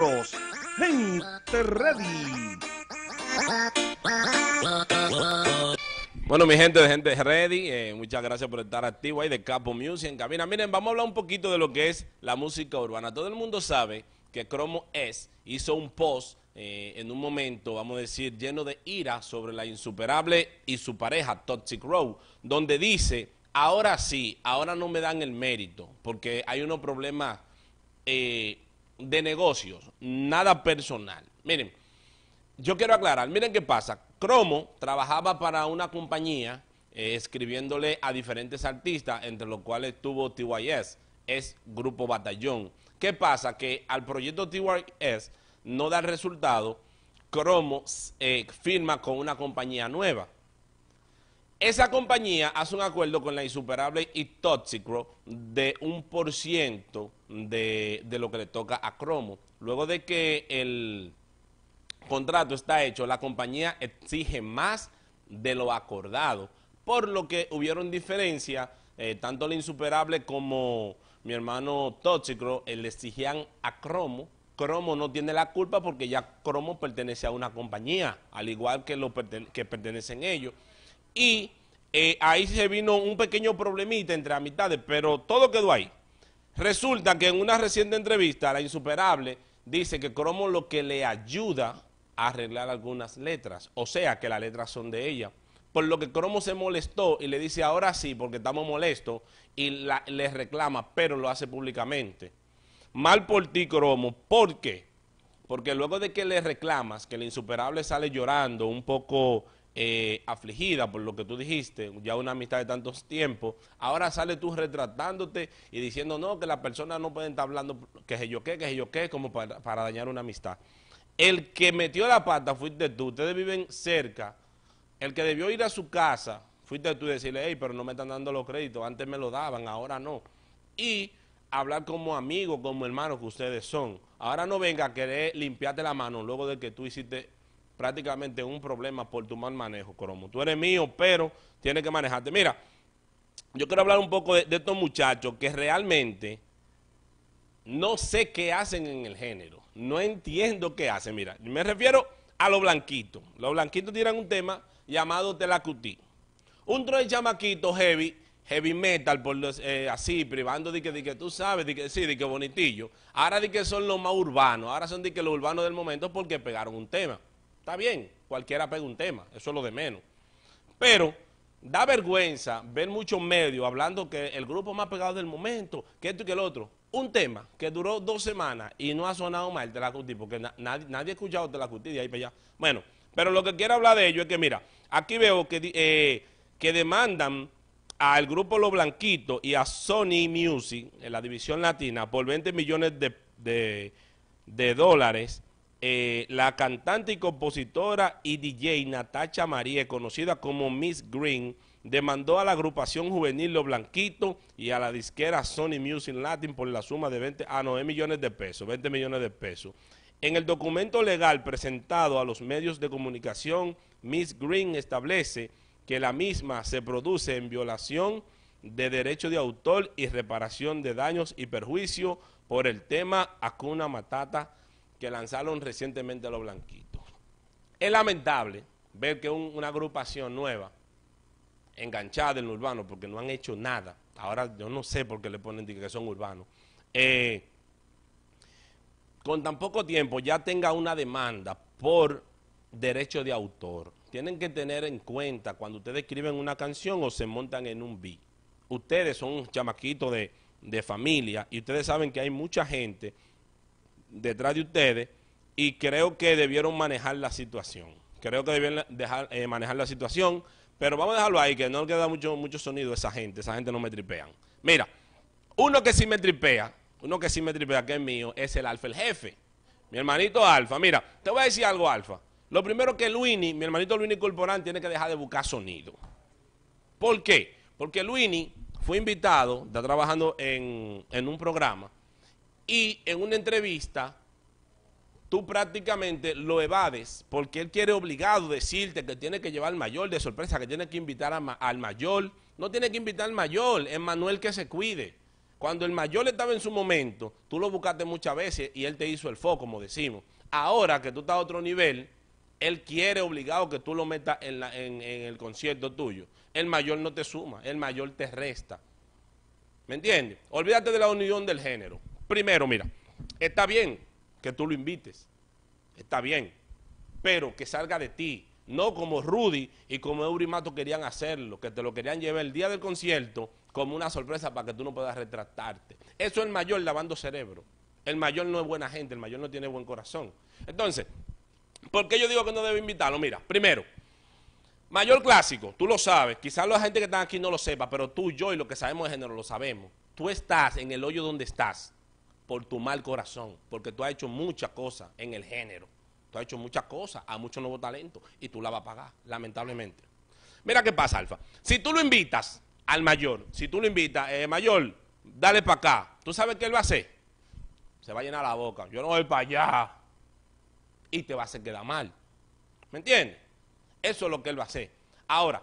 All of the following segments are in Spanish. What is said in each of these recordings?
Gente Ready. Bueno, mi gente de Gente Ready, eh, muchas gracias por estar activo ahí de Capo Music en cabina. Miren, vamos a hablar un poquito de lo que es la música urbana. Todo el mundo sabe que Cromo S hizo un post eh, en un momento, vamos a decir, lleno de ira sobre la insuperable y su pareja, Toxic Row, donde dice, ahora sí, ahora no me dan el mérito, porque hay unos problemas... Eh, de negocios, nada personal. Miren, yo quiero aclarar, miren qué pasa. Cromo trabajaba para una compañía eh, escribiéndole a diferentes artistas, entre los cuales tuvo TYS, es Grupo Batallón. ¿Qué pasa? Que al proyecto TYS no da resultado, Cromo eh, firma con una compañía nueva. Esa compañía hace un acuerdo con la insuperable y tóxico de un por ciento de, lo que le toca a cromo. Luego de que el contrato está hecho, la compañía exige más de lo acordado, por lo que hubieron diferencia, eh, tanto la insuperable como mi hermano tóxico eh, le exigían a cromo Cromo no tiene la culpa porque ya Cromo pertenece a una compañía, al igual que, lo que pertenecen ellos y eh, ahí se vino un pequeño problemita entre amistades, pero todo quedó ahí. Resulta que en una reciente entrevista, la insuperable dice que Cromo lo que le ayuda a arreglar algunas letras, o sea que las letras son de ella. Por lo que Cromo se molestó y le dice ahora sí porque estamos molestos y le reclama, pero lo hace públicamente. Mal por ti, Cromo. ¿Por qué? Porque luego de que le reclamas, que la insuperable sale llorando, un poco eh, afligida por lo que tú dijiste, ya una amistad de tantos tiempos, ahora sale tú retratándote y diciendo no, que las personas no pueden estar hablando que se yo qué, que se yo qué, como para, para, dañar una amistad. El que metió la pata fuiste tú, ustedes viven cerca, el que debió ir a su casa fuiste tú y decirle, hey, pero no me están dando los créditos, antes me lo daban, ahora no. Y hablar como amigo, como hermano que ustedes son. Ahora no venga a querer limpiarte la mano luego de que tú hiciste prácticamente un problema por tu mal manejo, Cromo. Tú eres mío, pero tienes que manejarte. Mira, yo quiero hablar un poco de, estos muchachos que realmente no sé qué hacen en el género. No entiendo qué hacen. Mira, me refiero a los blanquitos. Los blanquitos tiran un tema llamado Telacutí. Un tro de chamaquito heavy, heavy metal, por eh, así, privando de que, de que tú sabes, de que sí, de que bonitillo. Ahora de que son los más urbanos, ahora son de que los urbanos del momento porque pegaron un tema. Está bien, cualquiera pega un tema, eso es lo de menos. Pero da vergüenza ver muchos medios hablando que el grupo más pegado del momento, que esto y que el otro. Un tema que duró dos semanas y no ha sonado mal de la porque nadie, ha escuchado de la Cuti de ahí para allá. Bueno, pero lo que quiero hablar de ello es que, mira, aquí veo que, eh, que demandan al grupo Los Blanquitos y a Sony Music, en la división latina, por 20 millones de dólares eh, la cantante y compositora y DJ Natacha María, conocida como Miss Green, demandó a la agrupación juvenil Lo Blanquito y a la disquera Sony Music Latin por la suma de 20, a 9 millones de pesos, 20 millones de pesos. En el documento legal presentado a los medios de comunicación, Miss Green establece que la misma se produce en violación de derecho de autor y reparación de daños y perjuicio por el tema Acuna Matata que lanzaron recientemente los blanquitos. Es lamentable ver que una agrupación nueva, enganchada en lo urbano, porque no han hecho nada, ahora yo no sé por qué le ponen que son urbanos, eh, con tan poco tiempo ya tenga una demanda por derecho de autor. Tienen que tener en cuenta cuando ustedes escriben una canción o se montan en un beat. Ustedes son un chamaquito de, de familia y ustedes saben que hay mucha gente detrás de ustedes y creo que debieron manejar la situación. Creo que debieron eh, manejar la situación, pero vamos a dejarlo ahí, que no queda mucho, mucho sonido esa gente, esa gente no me tripean. Mira, uno que sí me tripea, uno que sí me tripea, que es mío, es el Alfa, el jefe. Mi hermanito Alfa, mira, te voy a decir algo, Alfa. Lo primero que Luini, mi hermanito Luini Corporán, tiene que dejar de buscar sonido. ¿Por qué? Porque Luini fue invitado, está trabajando en, en un programa, y en una entrevista tú prácticamente lo evades porque él quiere obligado decirte que tiene que llevar al mayor de sorpresa, que tiene que invitar al mayor. No tiene que invitar al mayor, es Manuel que se cuide. Cuando el mayor estaba en su momento, tú lo buscaste muchas veces y él te hizo el foco, como decimos. Ahora que tú estás a otro nivel, él quiere obligado que tú lo metas en, en el concierto tuyo. El mayor no te suma, el mayor te resta. ¿Me entiendes? Olvídate de la unión del género. Primero, mira, está bien que tú lo invites, está bien, pero que salga de ti, no como Rudy y como Eurimato querían hacerlo, que te lo querían llevar el día del concierto como una sorpresa para que tú no puedas retractarte. Eso es el mayor lavando cerebro. El mayor no es buena gente, el mayor no tiene buen corazón. Entonces, ¿por qué yo digo que no debe invitarlo? Mira, primero, mayor clásico, tú lo sabes, quizás la gente que está aquí no lo sepa, pero tú, yo y lo que sabemos de género lo sabemos. Tú estás en el hoyo donde estás por tu mal corazón, porque tú has hecho muchas cosas en el género. Tú has hecho muchas cosas, a muchos nuevos talentos, y tú la vas a pagar, lamentablemente. Mira qué pasa, Alfa. Si tú lo invitas al mayor, si tú lo invitas, eh, mayor, dale para acá, ¿tú sabes qué él va a hacer? Se va a llenar la boca, yo no voy para allá. Y te va a hacer quedar mal. ¿Me entiendes? Eso es lo que él va a hacer. Ahora,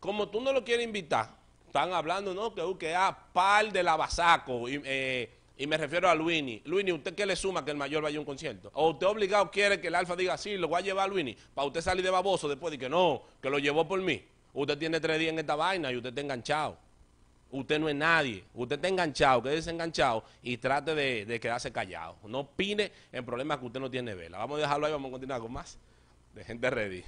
como tú no lo quieres invitar, están hablando, ¿no? Que uh, quedas ah, par de lavasaco, eh, y me refiero a Luini. Luini, ¿usted qué le suma que el mayor vaya a un concierto? ¿O usted obligado quiere que el alfa diga, sí, lo voy a llevar a Luini? Para usted salir de baboso después de que no, que lo llevó por mí. Usted tiene tres días en esta vaina y usted está enganchado. Usted no es nadie. Usted está enganchado, quede desenganchado y trate de, de quedarse callado. No opine en problemas que usted no tiene vela. Vamos a dejarlo ahí, vamos a continuar con más. De gente ready.